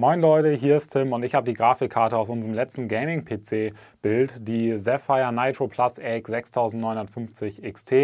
Moin Leute, hier ist Tim und ich habe die Grafikkarte aus unserem letzten Gaming-PC-Bild, die Sapphire Nitro Plus RX 6950 XT,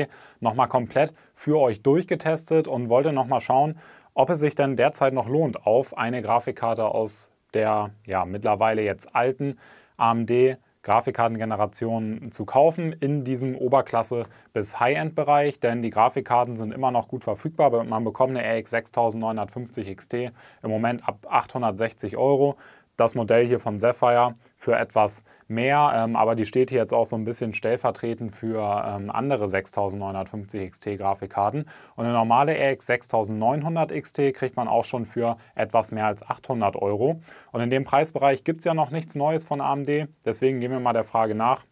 nochmal komplett für euch durchgetestet und wollte nochmal schauen, ob es sich denn derzeit noch lohnt, auf eine Grafikkarte aus der ja mittlerweile jetzt alten AMD Grafikkartengenerationen zu kaufen in diesem Oberklasse- bis High-End-Bereich, denn die Grafikkarten sind immer noch gut verfügbar. Man bekommt eine RX 6950 XT im Moment ab 860 Euro das Modell hier von Sapphire für etwas mehr, ähm, aber die steht hier jetzt auch so ein bisschen stellvertretend für ähm, andere 6950 XT Grafikkarten. Und eine normale RX 6900 XT kriegt man auch schon für etwas mehr als 800 Euro. Und in dem Preisbereich gibt es ja noch nichts Neues von AMD, deswegen gehen wir mal der Frage nach,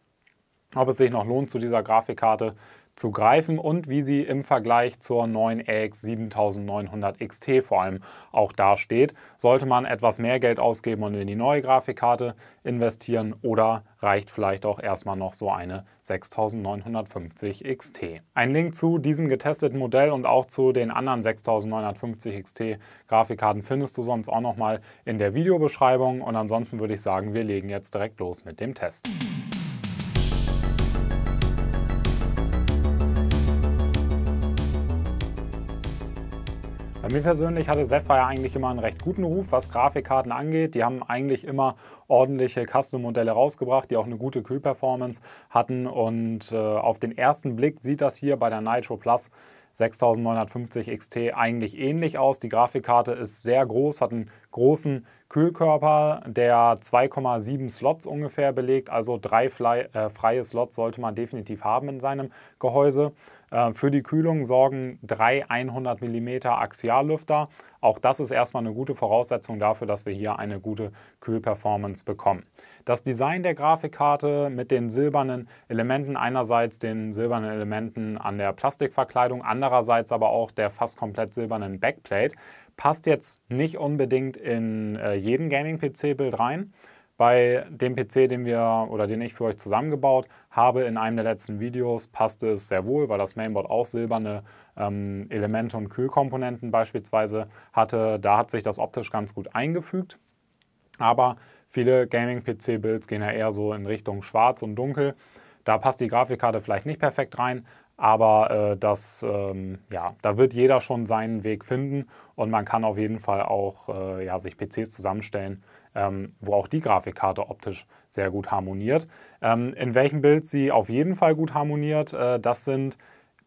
ob es sich noch lohnt, zu dieser Grafikkarte zu greifen und wie sie im Vergleich zur neuen AX 7900 XT vor allem auch dasteht. Sollte man etwas mehr Geld ausgeben und in die neue Grafikkarte investieren oder reicht vielleicht auch erstmal noch so eine 6950 XT. Ein Link zu diesem getesteten Modell und auch zu den anderen 6950 XT Grafikkarten findest du sonst auch nochmal in der Videobeschreibung und ansonsten würde ich sagen, wir legen jetzt direkt los mit dem Test. mir persönlich hatte Sapphire eigentlich immer einen recht guten Ruf, was Grafikkarten angeht. Die haben eigentlich immer ordentliche Custom-Modelle rausgebracht, die auch eine gute Kühlperformance hatten. Und äh, auf den ersten Blick sieht das hier bei der Nitro Plus 6950 XT eigentlich ähnlich aus. Die Grafikkarte ist sehr groß, hat einen großen Kühlkörper, der 2,7 Slots ungefähr belegt, also drei äh, freie Slots sollte man definitiv haben in seinem Gehäuse. Ähm, für die Kühlung sorgen drei 100 mm Axiallüfter. Auch das ist erstmal eine gute Voraussetzung dafür, dass wir hier eine gute Kühlperformance bekommen. Das Design der Grafikkarte mit den silbernen Elementen, einerseits den silbernen Elementen an der Plastikverkleidung, andererseits aber auch der fast komplett silbernen Backplate, passt jetzt nicht unbedingt in äh, jeden Gaming-PC-Bild rein. Bei dem PC, den wir oder den ich für euch zusammengebaut habe in einem der letzten Videos, passte es sehr wohl, weil das Mainboard auch silberne ähm, Elemente und Kühlkomponenten beispielsweise hatte. Da hat sich das optisch ganz gut eingefügt. Aber viele Gaming-PC-Builds gehen ja eher so in Richtung schwarz und dunkel. Da passt die Grafikkarte vielleicht nicht perfekt rein, aber äh, das, ähm, ja, da wird jeder schon seinen Weg finden und man kann auf jeden Fall auch äh, ja, sich PCs zusammenstellen, ähm, wo auch die Grafikkarte optisch sehr gut harmoniert. Ähm, in welchem Bild sie auf jeden Fall gut harmoniert, äh, das sind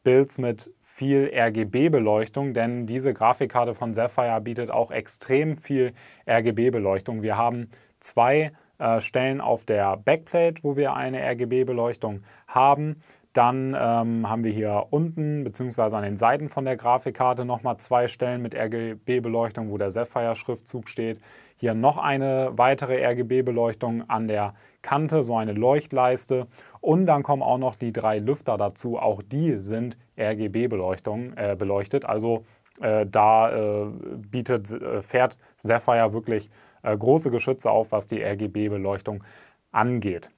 Builds mit viel RGB-Beleuchtung, denn diese Grafikkarte von Sapphire bietet auch extrem viel RGB-Beleuchtung. Wir haben zwei äh, Stellen auf der Backplate, wo wir eine RGB-Beleuchtung haben. Dann ähm, haben wir hier unten beziehungsweise an den Seiten von der Grafikkarte nochmal zwei Stellen mit RGB-Beleuchtung, wo der Sapphire-Schriftzug steht. Hier noch eine weitere RGB-Beleuchtung an der Kante, so eine Leuchtleiste. Und dann kommen auch noch die drei Lüfter dazu. Auch die sind RGB-Beleuchtung äh, beleuchtet. Also äh, da äh, bietet, äh, fährt Sapphire wirklich äh, große Geschütze auf, was die RGB-Beleuchtung angeht.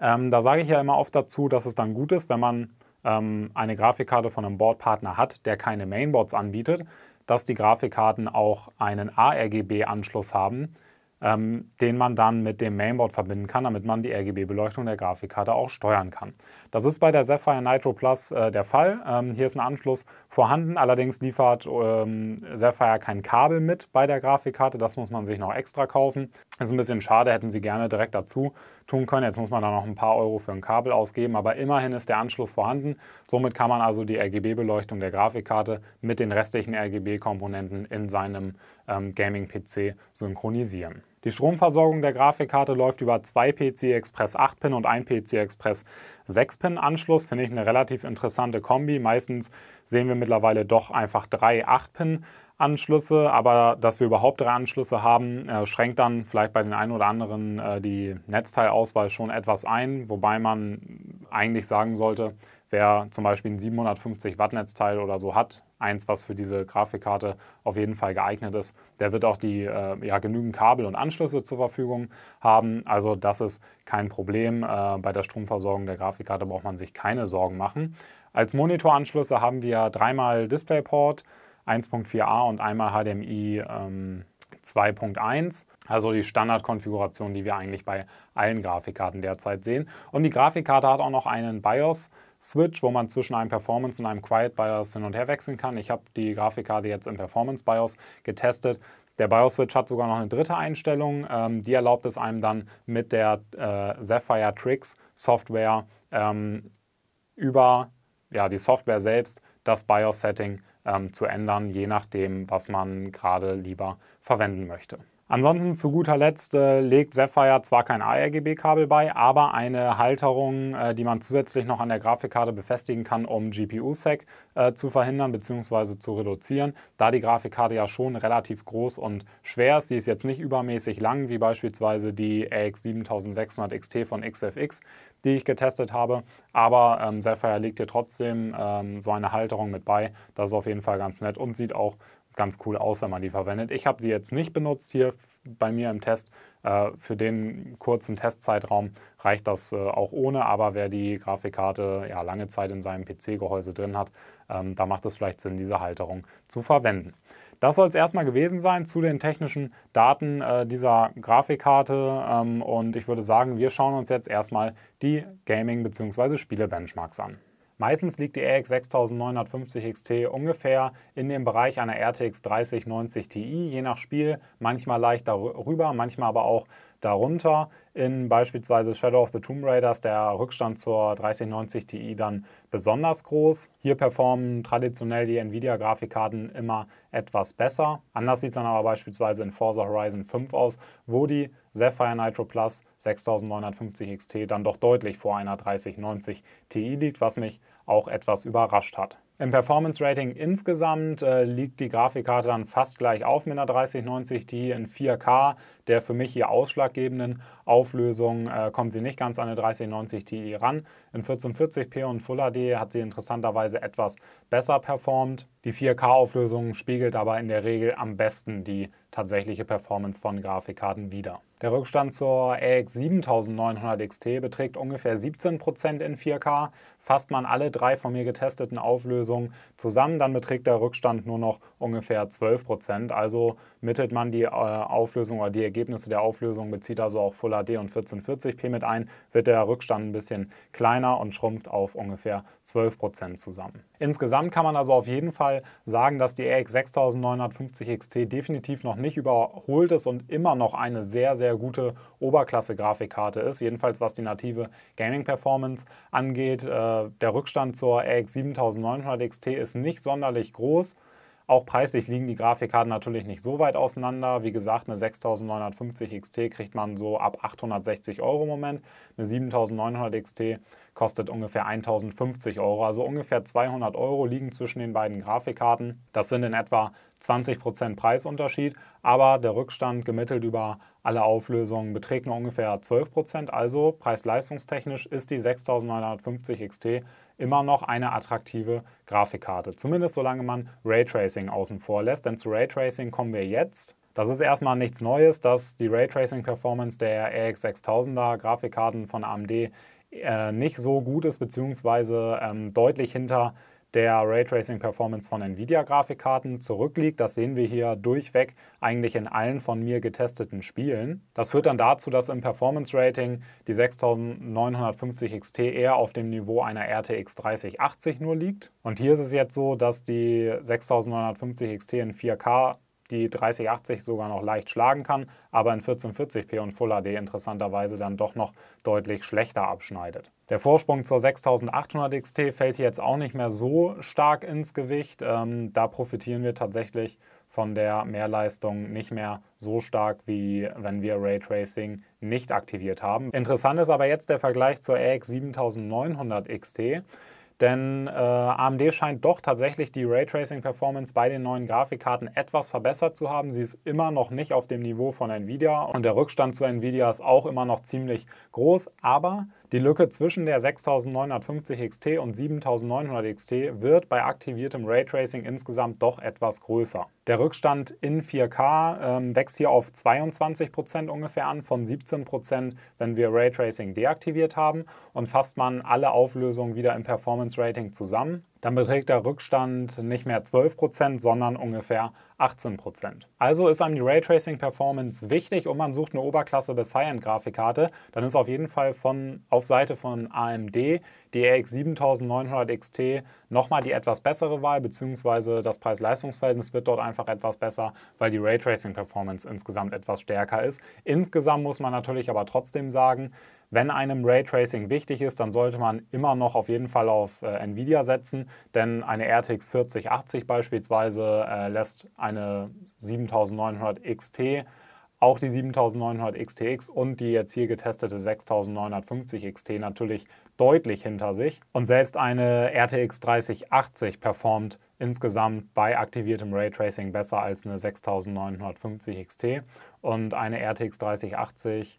Ähm, da sage ich ja immer oft dazu, dass es dann gut ist, wenn man ähm, eine Grafikkarte von einem Boardpartner hat, der keine Mainboards anbietet, dass die Grafikkarten auch einen ARGB-Anschluss haben, ähm, den man dann mit dem Mainboard verbinden kann, damit man die RGB-Beleuchtung der Grafikkarte auch steuern kann. Das ist bei der Sapphire Nitro Plus äh, der Fall. Ähm, hier ist ein Anschluss vorhanden, allerdings liefert ähm, Sapphire kein Kabel mit bei der Grafikkarte, das muss man sich noch extra kaufen. Ist ein bisschen schade, hätten sie gerne direkt dazu tun können. Jetzt muss man da noch ein paar Euro für ein Kabel ausgeben, aber immerhin ist der Anschluss vorhanden. Somit kann man also die RGB-Beleuchtung der Grafikkarte mit den restlichen RGB-Komponenten in seinem ähm, Gaming-PC synchronisieren. Die Stromversorgung der Grafikkarte läuft über zwei PCI Express 8-Pin und ein PCI Express 6-Pin-Anschluss. Finde ich eine relativ interessante Kombi. Meistens sehen wir mittlerweile doch einfach drei 8-Pin. Anschlüsse, aber dass wir überhaupt drei Anschlüsse haben, äh, schränkt dann vielleicht bei den einen oder anderen äh, die Netzteilauswahl schon etwas ein, wobei man eigentlich sagen sollte, wer zum Beispiel ein 750 Watt Netzteil oder so hat, eins, was für diese Grafikkarte auf jeden Fall geeignet ist. Der wird auch die äh, ja, genügend Kabel und Anschlüsse zur Verfügung haben. Also das ist kein Problem. Äh, bei der Stromversorgung der Grafikkarte braucht man sich keine Sorgen machen. Als Monitoranschlüsse haben wir dreimal DisplayPort, 1.4a und einmal HDMI ähm, 2.1, also die Standardkonfiguration, die wir eigentlich bei allen Grafikkarten derzeit sehen. Und die Grafikkarte hat auch noch einen BIOS Switch, wo man zwischen einem Performance und einem Quiet BIOS hin und her wechseln kann. Ich habe die Grafikkarte jetzt im Performance BIOS getestet. Der BIOS-Switch hat sogar noch eine dritte Einstellung, ähm, die erlaubt es einem dann mit der äh, Sapphire Tricks Software ähm, über ja, die Software selbst das BIOS-Setting ähm, zu ändern, je nachdem, was man gerade lieber verwenden möchte. Ansonsten zu guter Letzt äh, legt Sapphire zwar kein ARGB-Kabel bei, aber eine Halterung, äh, die man zusätzlich noch an der Grafikkarte befestigen kann, um GPU-Sec äh, zu verhindern bzw. zu reduzieren. Da die Grafikkarte ja schon relativ groß und schwer ist, die ist jetzt nicht übermäßig lang, wie beispielsweise die RX 7600 XT von XFX, die ich getestet habe. Aber ähm, Sapphire legt hier trotzdem ähm, so eine Halterung mit bei. Das ist auf jeden Fall ganz nett und sieht auch ganz cool aus, wenn man die verwendet. Ich habe die jetzt nicht benutzt hier bei mir im Test. Äh, für den kurzen Testzeitraum reicht das äh, auch ohne, aber wer die Grafikkarte ja lange Zeit in seinem PC-Gehäuse drin hat, ähm, da macht es vielleicht Sinn, diese Halterung zu verwenden. Das soll es erstmal gewesen sein zu den technischen Daten äh, dieser Grafikkarte. Ähm, und ich würde sagen, wir schauen uns jetzt erstmal die Gaming- bzw. Spiele-Benchmarks an. Meistens liegt die RX 6950 XT ungefähr in dem Bereich einer RTX 3090 Ti, je nach Spiel, manchmal leicht darüber, manchmal aber auch Darunter in beispielsweise Shadow of the Tomb Raiders der Rückstand zur 3090 Ti dann besonders groß. Hier performen traditionell die Nvidia-Grafikkarten immer etwas besser. Anders sieht es dann aber beispielsweise in Forza Horizon 5 aus, wo die Sapphire Nitro Plus 6950 XT dann doch deutlich vor einer 3090 Ti liegt, was mich auch etwas überrascht hat. Im Performance Rating insgesamt äh, liegt die Grafikkarte dann fast gleich auf mit einer 3090 Ti in 4K der für mich hier ausschlaggebenden Auflösung äh, kommt sie nicht ganz an eine 3090 Ti ran. In 1440p und Full HD hat sie interessanterweise etwas besser performt. Die 4K-Auflösung spiegelt aber in der Regel am besten die tatsächliche Performance von Grafikkarten wider. Der Rückstand zur RX 7900 XT beträgt ungefähr 17% in 4K. Fasst man alle drei von mir getesteten Auflösungen zusammen, dann beträgt der Rückstand nur noch ungefähr 12%. Also mittelt man die äh, Auflösung oder die Ergebnisse der Auflösung, bezieht also auch Full HD und 1440p mit ein, wird der Rückstand ein bisschen kleiner und schrumpft auf ungefähr 12% zusammen. Insgesamt kann man also auf jeden Fall sagen, dass die RX 6950 XT definitiv noch nicht überholt ist und immer noch eine sehr, sehr gute Oberklasse-Grafikkarte ist, jedenfalls was die native Gaming-Performance angeht. Äh, der Rückstand zur RX 7900 XT ist nicht sonderlich groß. Auch preislich liegen die Grafikkarten natürlich nicht so weit auseinander. Wie gesagt, eine 6950 XT kriegt man so ab 860 Euro im Moment. Eine 7900 XT kostet ungefähr 1050 Euro. Also ungefähr 200 Euro liegen zwischen den beiden Grafikkarten. Das sind in etwa 20% Preisunterschied, aber der Rückstand gemittelt über alle Auflösungen beträgt nur ungefähr 12 also preis-leistungstechnisch ist die 6950 XT immer noch eine attraktive Grafikkarte. Zumindest solange man Raytracing außen vor lässt, denn zu Raytracing kommen wir jetzt. Das ist erstmal nichts Neues, dass die Raytracing-Performance der RX 6000er Grafikkarten von AMD äh, nicht so gut ist, beziehungsweise ähm, deutlich hinter der Raytracing-Performance von Nvidia-Grafikkarten zurückliegt. Das sehen wir hier durchweg eigentlich in allen von mir getesteten Spielen. Das führt dann dazu, dass im Performance-Rating die 6950 XT eher auf dem Niveau einer RTX 3080 nur liegt. Und hier ist es jetzt so, dass die 6950 XT in 4K die 3080 sogar noch leicht schlagen kann, aber in 1440p und Full HD interessanterweise dann doch noch deutlich schlechter abschneidet. Der Vorsprung zur 6800 XT fällt jetzt auch nicht mehr so stark ins Gewicht. Ähm, da profitieren wir tatsächlich von der Mehrleistung nicht mehr so stark, wie wenn wir Raytracing nicht aktiviert haben. Interessant ist aber jetzt der Vergleich zur RX 7900 XT. Denn äh, AMD scheint doch tatsächlich die Raytracing-Performance bei den neuen Grafikkarten etwas verbessert zu haben. Sie ist immer noch nicht auf dem Niveau von Nvidia und der Rückstand zu Nvidia ist auch immer noch ziemlich groß. Aber die Lücke zwischen der 6950 XT und 7900 XT wird bei aktiviertem Raytracing insgesamt doch etwas größer. Der Rückstand in 4K ähm, wächst hier auf 22% ungefähr an, von 17%, wenn wir Raytracing deaktiviert haben. Und fasst man alle Auflösungen wieder im Performance Rating zusammen, dann beträgt der Rückstand nicht mehr 12%, sondern ungefähr 18%. Also ist einem die Raytracing-Performance wichtig und man sucht eine Oberklasse bis High-End-Grafikkarte, dann ist auf jeden Fall von, auf Seite von AMD die RX 7900 XT nochmal die etwas bessere Wahl, beziehungsweise das Preis-Leistungs-Verhältnis wird dort einfach etwas besser, weil die Raytracing-Performance insgesamt etwas stärker ist. Insgesamt muss man natürlich aber trotzdem sagen, wenn einem Raytracing wichtig ist, dann sollte man immer noch auf jeden Fall auf äh, Nvidia setzen, denn eine RTX 4080 beispielsweise äh, lässt eine 7900 XT, auch die 7900 XTX und die jetzt hier getestete 6950 XT natürlich deutlich hinter sich. Und selbst eine RTX 3080 performt insgesamt bei aktiviertem Raytracing besser als eine 6950 XT und eine RTX 3080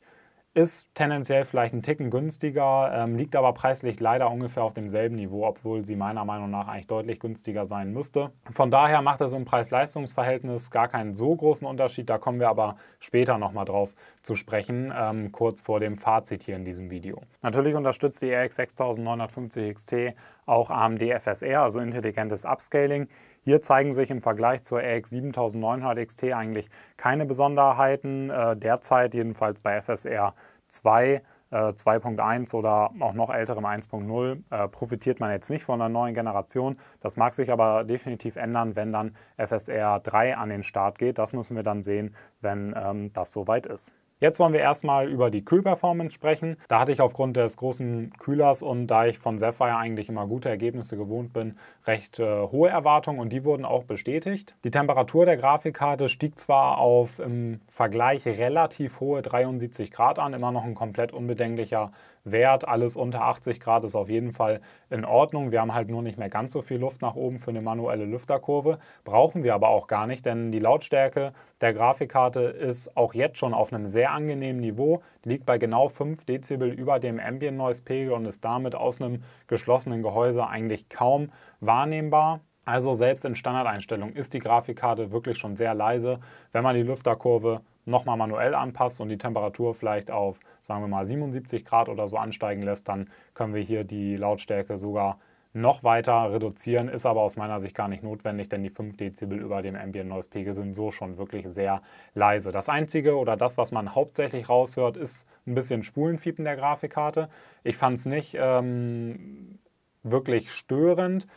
ist tendenziell vielleicht ein Ticken günstiger, ähm, liegt aber preislich leider ungefähr auf demselben Niveau, obwohl sie meiner Meinung nach eigentlich deutlich günstiger sein müsste. Von daher macht es im Preis-Leistungs-Verhältnis gar keinen so großen Unterschied. Da kommen wir aber später nochmal drauf zu sprechen, ähm, kurz vor dem Fazit hier in diesem Video. Natürlich unterstützt die RX 6950 XT auch AMD FSR, also intelligentes Upscaling. Hier zeigen sich im Vergleich zur RX 7900 XT eigentlich keine Besonderheiten. Äh, derzeit jedenfalls bei FSR 2 2.1 oder auch noch älterem 1.0 äh, profitiert man jetzt nicht von der neuen Generation. Das mag sich aber definitiv ändern, wenn dann FSR 3 an den Start geht. Das müssen wir dann sehen, wenn ähm, das soweit ist. Jetzt wollen wir erstmal über die Kühlperformance sprechen. Da hatte ich aufgrund des großen Kühlers und da ich von Sapphire eigentlich immer gute Ergebnisse gewohnt bin, recht äh, hohe Erwartungen und die wurden auch bestätigt. Die Temperatur der Grafikkarte stieg zwar auf im Vergleich relativ hohe 73 Grad an, immer noch ein komplett unbedenklicher Wert. Alles unter 80 Grad ist auf jeden Fall in Ordnung. Wir haben halt nur nicht mehr ganz so viel Luft nach oben für eine manuelle Lüfterkurve. Brauchen wir aber auch gar nicht, denn die Lautstärke der Grafikkarte ist auch jetzt schon auf einem sehr angenehmen Niveau, liegt bei genau 5 Dezibel über dem Ambient Noise Pegel und ist damit aus einem geschlossenen Gehäuse eigentlich kaum wahrnehmbar. Also selbst in Standardeinstellungen ist die Grafikkarte wirklich schon sehr leise. Wenn man die Lüfterkurve nochmal manuell anpasst und die Temperatur vielleicht auf, sagen wir mal, 77 Grad oder so ansteigen lässt, dann können wir hier die Lautstärke sogar noch weiter reduzieren, ist aber aus meiner Sicht gar nicht notwendig, denn die 5 Dezibel über dem Ambient Noise Pegel sind so schon wirklich sehr leise. Das einzige oder das, was man hauptsächlich raushört, ist ein bisschen Spulenfiepen der Grafikkarte. Ich fand es nicht ähm, wirklich störend.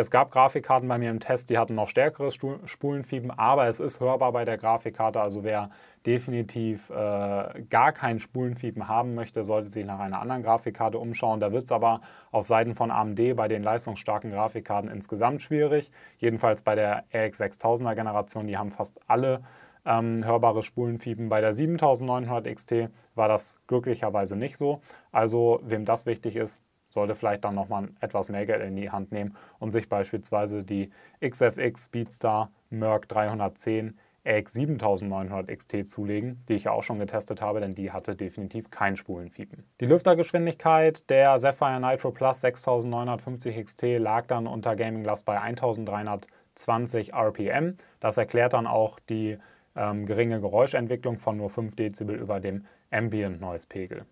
Es gab Grafikkarten bei mir im Test, die hatten noch stärkeres Spulenfieben, aber es ist hörbar bei der Grafikkarte. Also wer definitiv äh, gar kein Spulenfieben haben möchte, sollte sich nach einer anderen Grafikkarte umschauen. Da wird es aber auf Seiten von AMD bei den leistungsstarken Grafikkarten insgesamt schwierig. Jedenfalls bei der RX 6000er Generation, die haben fast alle ähm, hörbares Spulenfiepen. Bei der 7900 XT war das glücklicherweise nicht so. Also wem das wichtig ist, sollte vielleicht dann nochmal etwas mehr Geld in die Hand nehmen und sich beispielsweise die XFX Speedstar Merc 310 RX 7900 XT zulegen, die ich ja auch schon getestet habe, denn die hatte definitiv kein Spulenfiepen. Die Lüftergeschwindigkeit der Sapphire Nitro Plus 6950 XT lag dann unter Gaming Last bei 1320 RPM. Das erklärt dann auch die ähm, geringe Geräuschentwicklung von nur 5 Dezibel über dem Ambient Noise Pegel.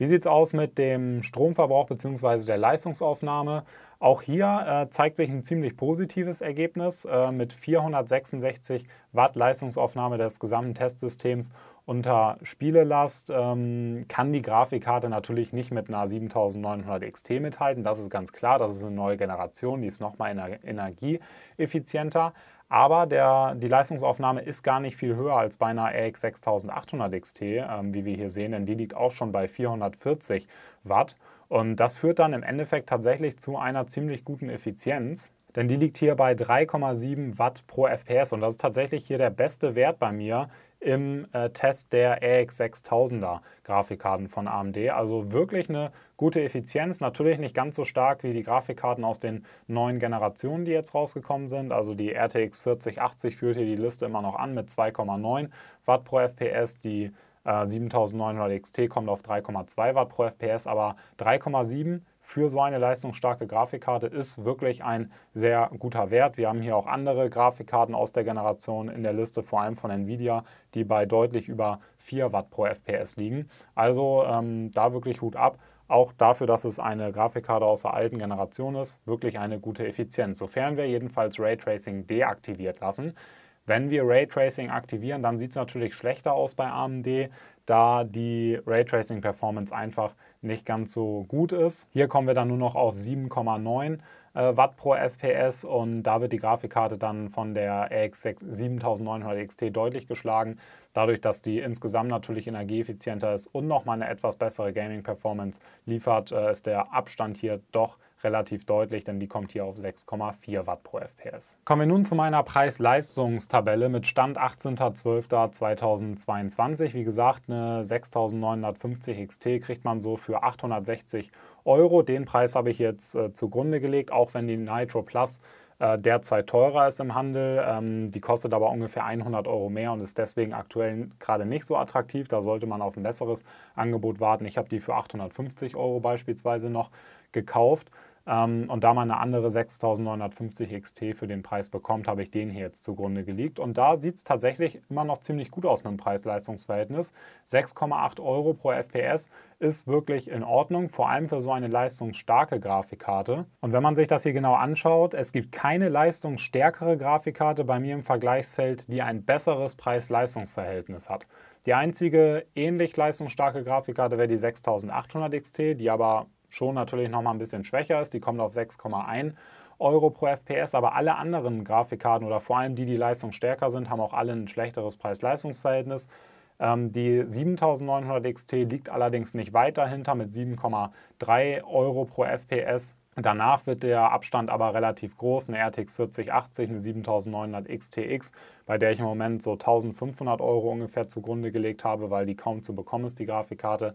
Wie sieht es aus mit dem Stromverbrauch bzw. der Leistungsaufnahme? Auch hier äh, zeigt sich ein ziemlich positives Ergebnis äh, mit 466 Watt Leistungsaufnahme des gesamten Testsystems unter Spielelast. Ähm, kann die Grafikkarte natürlich nicht mit einer 7900 XT mithalten, das ist ganz klar, das ist eine neue Generation, die ist nochmal energieeffizienter aber der, die Leistungsaufnahme ist gar nicht viel höher als bei einer RX 6800 XT, ähm, wie wir hier sehen, denn die liegt auch schon bei 440 Watt. Und das führt dann im Endeffekt tatsächlich zu einer ziemlich guten Effizienz. Denn die liegt hier bei 3,7 Watt pro FPS und das ist tatsächlich hier der beste Wert bei mir, im äh, Test der RX 6000er Grafikkarten von AMD. Also wirklich eine gute Effizienz. Natürlich nicht ganz so stark wie die Grafikkarten aus den neuen Generationen, die jetzt rausgekommen sind. Also die RTX 4080 führt hier die Liste immer noch an mit 2,9 Watt pro FPS. Die äh, 7900 XT kommt auf 3,2 Watt pro FPS, aber 3,7 für so eine leistungsstarke Grafikkarte ist wirklich ein sehr guter Wert. Wir haben hier auch andere Grafikkarten aus der Generation in der Liste, vor allem von Nvidia, die bei deutlich über 4 Watt pro FPS liegen. Also ähm, da wirklich Hut ab auch dafür, dass es eine Grafikkarte aus der alten Generation ist, wirklich eine gute Effizienz, sofern wir jedenfalls Raytracing deaktiviert lassen. Wenn wir Raytracing aktivieren, dann sieht es natürlich schlechter aus bei AMD, da die Raytracing-Performance einfach nicht ganz so gut ist. Hier kommen wir dann nur noch auf 7,9 äh, Watt pro FPS und da wird die Grafikkarte dann von der RX 7900 XT deutlich geschlagen. Dadurch, dass die insgesamt natürlich energieeffizienter ist und nochmal eine etwas bessere Gaming-Performance liefert, äh, ist der Abstand hier doch relativ deutlich, denn die kommt hier auf 6,4 Watt pro FPS. Kommen wir nun zu meiner preis leistungstabelle mit Stand 18.12.2022. Wie gesagt, eine 6950 XT kriegt man so für 860 Euro. Den Preis habe ich jetzt äh, zugrunde gelegt, auch wenn die Nitro Plus äh, derzeit teurer ist im Handel. Ähm, die kostet aber ungefähr 100 Euro mehr und ist deswegen aktuell gerade nicht so attraktiv. Da sollte man auf ein besseres Angebot warten. Ich habe die für 850 Euro beispielsweise noch gekauft. Ähm, und da man eine andere 6950 XT für den Preis bekommt, habe ich den hier jetzt zugrunde gelegt. Und da sieht es tatsächlich immer noch ziemlich gut aus mit dem Preis-Leistungs-Verhältnis. 6,8 Euro pro FPS ist wirklich in Ordnung, vor allem für so eine leistungsstarke Grafikkarte. Und wenn man sich das hier genau anschaut, es gibt keine leistungsstärkere Grafikkarte bei mir im Vergleichsfeld, die ein besseres Preis-Leistungs-Verhältnis hat. Die einzige ähnlich leistungsstarke Grafikkarte wäre die 6800 XT, die aber schon natürlich nochmal ein bisschen schwächer ist. Die kommt auf 6,1 Euro pro FPS, aber alle anderen Grafikkarten oder vor allem die, die leistungsstärker sind, haben auch alle ein schlechteres Preis-Leistungs-Verhältnis. Ähm, die 7900 XT liegt allerdings nicht weit dahinter mit 7,3 Euro pro FPS. Danach wird der Abstand aber relativ groß, eine RTX 4080, eine 7900 XTX, bei der ich im Moment so 1500 Euro ungefähr zugrunde gelegt habe, weil die kaum zu bekommen ist, die Grafikkarte.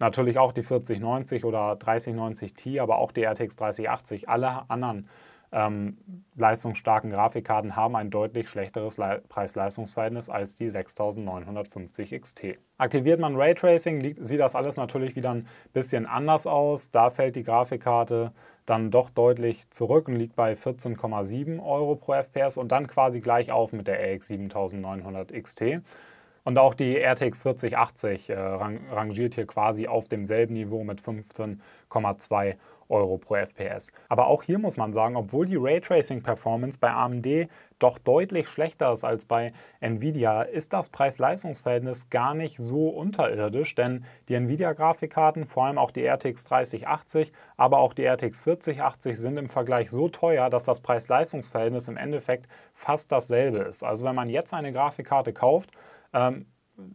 Natürlich auch die 4090 oder 3090 t aber auch die RTX 3080. Alle anderen ähm, leistungsstarken Grafikkarten haben ein deutlich schlechteres preis leistungsverhältnis als die 6950 XT. Aktiviert man Raytracing, sieht das alles natürlich wieder ein bisschen anders aus. Da fällt die Grafikkarte dann doch deutlich zurück und liegt bei 14,7 Euro pro FPS und dann quasi gleich auf mit der RX 7900 XT. Und auch die RTX 4080 äh, rangiert hier quasi auf demselben Niveau mit 15,2 Euro pro FPS. Aber auch hier muss man sagen, obwohl die Raytracing-Performance bei AMD doch deutlich schlechter ist als bei Nvidia, ist das Preis-Leistungs-Verhältnis gar nicht so unterirdisch, denn die Nvidia-Grafikkarten, vor allem auch die RTX 3080, aber auch die RTX 4080 sind im Vergleich so teuer, dass das Preis-Leistungs-Verhältnis im Endeffekt fast dasselbe ist. Also wenn man jetzt eine Grafikkarte kauft, ähm,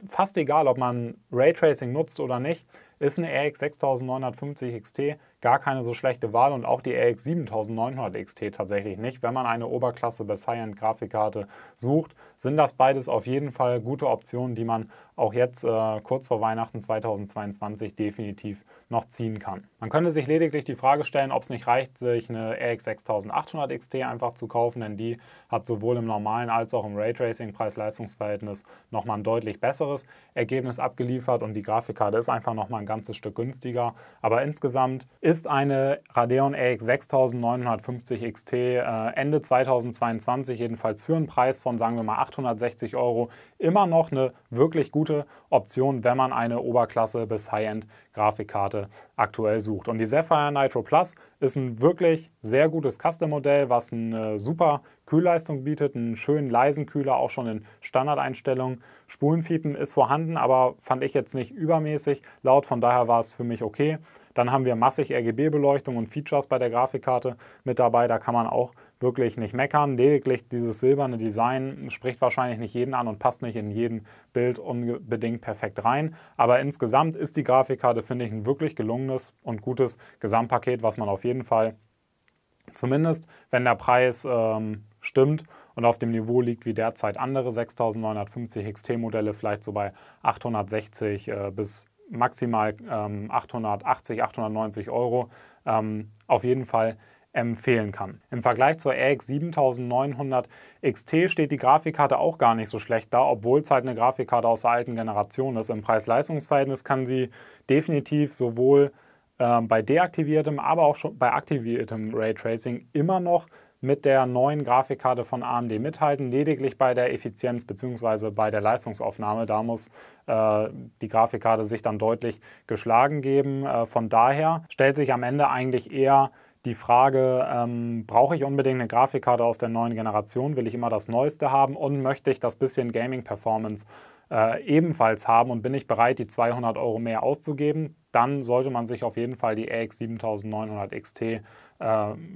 fast egal, ob man Raytracing nutzt oder nicht, ist eine RX 6950 XT gar keine so schlechte Wahl und auch die RX 7900 XT tatsächlich nicht. Wenn man eine Oberklasse bei High-End Grafikkarte sucht, sind das beides auf jeden Fall gute Optionen, die man auch jetzt äh, kurz vor Weihnachten 2022 definitiv noch ziehen kann. Man könnte sich lediglich die Frage stellen, ob es nicht reicht, sich eine RX 6800 XT einfach zu kaufen, denn die hat sowohl im normalen als auch im Raytracing preis leistungsverhältnis nochmal ein deutlich besseres Ergebnis abgeliefert und die Grafikkarte ist einfach nochmal ein ganzes Stück günstiger. Aber insgesamt ist eine Radeon RX 6950 XT äh, Ende 2022 jedenfalls für einen Preis von sagen wir mal 860 Euro immer noch eine wirklich gute Option, wenn man eine Oberklasse bis High-End Grafikkarte aktuell sucht. Und die Sapphire Nitro Plus ist ein wirklich sehr gutes Custom-Modell, was eine super Kühlleistung bietet, einen schönen leisen Kühler, auch schon in Standardeinstellungen. Spulenfiepen ist vorhanden, aber fand ich jetzt nicht übermäßig laut, von daher war es für mich okay. Dann haben wir massig RGB-Beleuchtung und Features bei der Grafikkarte mit dabei. Da kann man auch wirklich nicht meckern. Lediglich dieses silberne Design spricht wahrscheinlich nicht jeden an und passt nicht in jedem Bild unbedingt perfekt rein. Aber insgesamt ist die Grafikkarte, finde ich, ein wirklich gelungenes und gutes Gesamtpaket, was man auf jeden Fall zumindest, wenn der Preis ähm, stimmt und auf dem Niveau liegt wie derzeit andere 6950 XT-Modelle, vielleicht so bei 860 äh, bis maximal ähm, 880, 890 Euro ähm, auf jeden Fall empfehlen kann. Im Vergleich zur RX 7900 XT steht die Grafikkarte auch gar nicht so schlecht da, obwohl es halt eine Grafikkarte aus der alten Generation ist. Im Preis-Leistungs-Verhältnis kann sie definitiv sowohl äh, bei deaktiviertem, aber auch schon bei aktiviertem Raytracing immer noch mit der neuen Grafikkarte von AMD mithalten, lediglich bei der Effizienz bzw. bei der Leistungsaufnahme. Da muss äh, die Grafikkarte sich dann deutlich geschlagen geben. Äh, von daher stellt sich am Ende eigentlich eher die Frage, ähm, brauche ich unbedingt eine Grafikkarte aus der neuen Generation? Will ich immer das Neueste haben und möchte ich das bisschen Gaming-Performance äh, ebenfalls haben und bin ich bereit, die 200 Euro mehr auszugeben? Dann sollte man sich auf jeden Fall die RX 7900 XT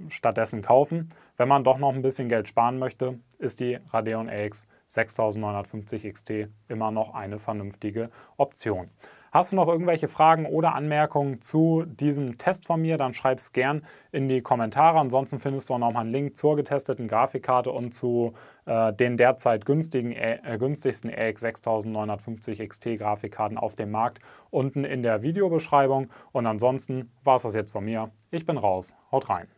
stattdessen kaufen. Wenn man doch noch ein bisschen Geld sparen möchte, ist die Radeon AX 6950 XT immer noch eine vernünftige Option. Hast du noch irgendwelche Fragen oder Anmerkungen zu diesem Test von mir, dann schreib es gern in die Kommentare. Ansonsten findest du auch nochmal einen Link zur getesteten Grafikkarte und zu äh, den derzeit günstigen, äh, äh günstigsten AX 6950 XT Grafikkarten auf dem Markt unten in der Videobeschreibung. Und ansonsten war es das jetzt von mir. Ich bin raus. Haut rein.